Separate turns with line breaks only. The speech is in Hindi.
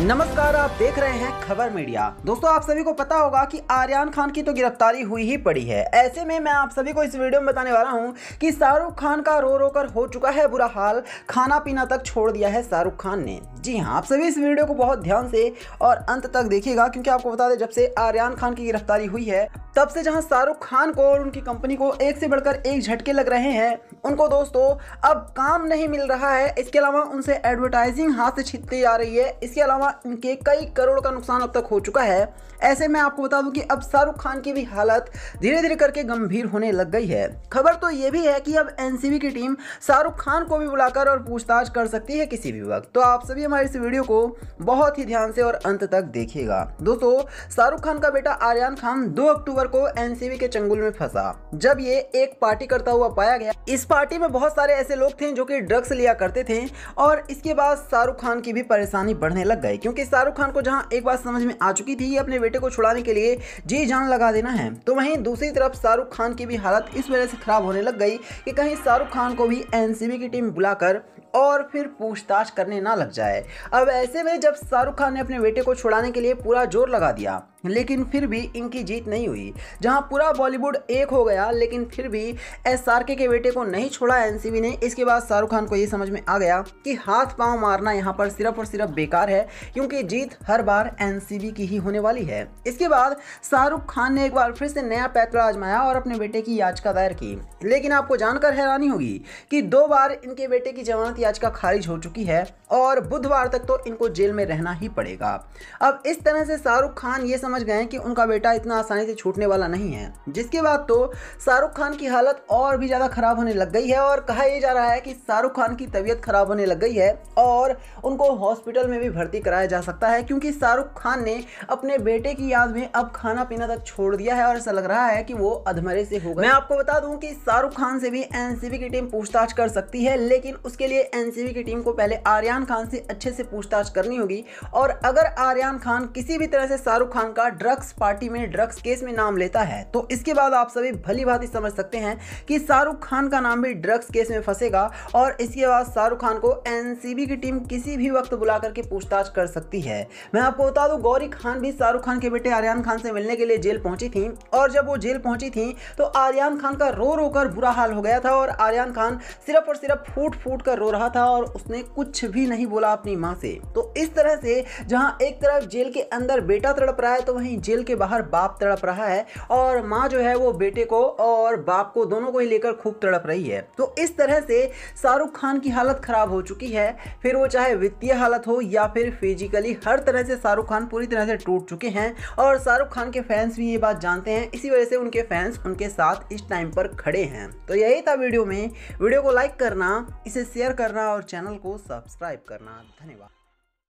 नमस्कार आप देख रहे हैं खबर मीडिया दोस्तों आप सभी को पता होगा कि आर्यन खान की तो गिरफ्तारी हुई ही पड़ी है ऐसे में मैं आप सभी को इस वीडियो में बताने वाला हूं कि शाहरुख खान का रो रो कर हो चुका है बुरा हाल खाना पीना तक छोड़ दिया है शाहरुख खान ने जी हाँ आप सभी इस वीडियो को बहुत ध्यान से और अंत तक देखिएगा क्योंकि आपको बता दें जब से आर्यन खान की गिरफ्तारी हुई है तब से जहां शाहरुख खान को और उनकी कंपनी को एक से बढ़कर एक झटके लग रहे हैं उनको दोस्तों अब काम नहीं मिल रहा है इसके अलावा उनसे एडवर्टाइजिंग हाथ से छिटती जा रही है इसके अलावा उनके कई करोड़ का नुकसान अब तक हो चुका है ऐसे में आपको बता दूं कि अब शाहरुख खान की भी हालत धीरे धीरे करके गंभीर होने लग गई है खबर तो ये भी है कि अब एन की टीम शाहरुख खान को भी बुलाकर और पूछताछ कर सकती है किसी भी वक्त तो आप सभी हमारे इस वीडियो को बहुत ही ध्यान से और अंत तक देखिएगा दोस्तों शाहरुख खान का बेटा आर्यन खान दो अक्टूबर को एनसीबी के चंगुल में फंसा जब ये एक पार्टी करता हुआ पाया गया इस पार्टी में बहुत सारे ऐसे लोग थे जो कि ड्रग्स लिया करते थे और इसके बाद शाहरुख खान की भी परेशानी बढ़ने लग गई क्योंकि शाहरुख खान को जहाँ एक बात समझ में आ चुकी थी अपने बेटे को छुड़ाने के लिए जी जान लगा देना है तो वहीं दूसरी तरफ शाहरुख खान की भी हालत इस वजह से खराब होने लग गई कि कहीं शाहरुख खान को भी एनसीबी की टीम बुलाकर और फिर पूछताछ करने ना लग जाए अब ऐसे में जब शाहरुख खान ने अपने बेटे को छुड़ाने के लिए पूरा जोर लगा दिया लेकिन फिर भी इनकी जीत नहीं हुई जहां पूरा बॉलीवुड एक हो गया लेकिन फिर भी एस आर के, बेटे को नहीं छोड़ा एनसीबी ने इसके बाद शाहरुख खान को ये समझ में आ गया कि हाथ पांव मारना यहां पर सिर्फ और सिर्फ बेकार है क्योंकि जीत हर बार एनसीबी की ही होने वाली है इसके बाद शाहरुख खान ने एक बार फिर से नया पैतरा आजमाया और अपने बेटे की याचिका दायर की लेकिन आपको जानकर हैरानी होगी कि दो बार इनके बेटे की जमानत याचिका खारिज हो चुकी है और बुधवार तक तो इनको जेल में रहना ही पड़ेगा अब इस तरह से शाहरुख खान ये समझ गए कि उनका बेटा इतना आसानी से छूटने वाला नहीं है जिसके बाद तो शाहरुख खान की हालत और भी ज़्यादा ख़राब होने लग गई है और कहा यह जा रहा है कि शाहरुख खान की तबीयत ख़राब होने लग गई है और उनको हॉस्पिटल में भी भर्ती कराया जा सकता है क्योंकि शाहरुख खान ने अपने बेटे की याद में अब खाना पीना तक छोड़ दिया है और ऐसा लग रहा है कि वो अधमरे से होगा मैं आपको बता दूं कि शाहरुख खान से भी एनसीबी की टीम पूछताछ कर सकती है लेकिन उसके लिए एनसीबी की टीम को पहले आर्यन खान से अच्छे से पूछताछ करनी होगी और अगर आर्यन खान किसी भी तरह से शाहरुख खान का ड्रग्स पार्टी में ड्रग्स केस में नाम लेता है तो इसके बाद आप सभी भली भांति समझ सकते हैं कि शाहरुख खान का नाम भी ड्रग्स केस में फंसेगा और इसके बाद शाहरुख खान को एनसीबी की टीम किसी भी वक्त बुला करके पूछताछ कर सकती है मैं आपको बता दूं गौरी खान भी शाहरुख खान के बेटे आर्यन खान से मिलने के लिए जेल पहुंची थी और जब वो जेल पहुंची थी तो आर्यन खान का रो रो बुरा हाल हो गया था और आर्यन खान सिर्फ और सिर्फ फूट फूट कर रो रहा था और उसने कुछ भी नहीं बोला अपनी माँ से तो इस तरह से जहाँ एक तरफ जेल के अंदर बेटा तड़प रहा है तो वहीं जेल के बाहर बाप तड़प रहा है और माँ जो है वो बेटे को और बाप को दोनों को ही लेकर खूब तड़प रही है तो इस तरह से शाहरुख खान की हालत खराब हो चुकी है फिर वो चाहे वित्तीय हालत हो या फिर फिजिकली हर तरह से शाहरुख खान पूरी तरह से टूट चुके हैं और शाहरुख खान के फैंस भी ये बात जानते हैं इसी वजह से उनके फैंस उनके साथ इस टाइम पर खड़े हैं तो यही था वीडियो में वीडियो को लाइक करना इसे शेयर करना और चैनल को सब्सक्राइब करना धन्यवाद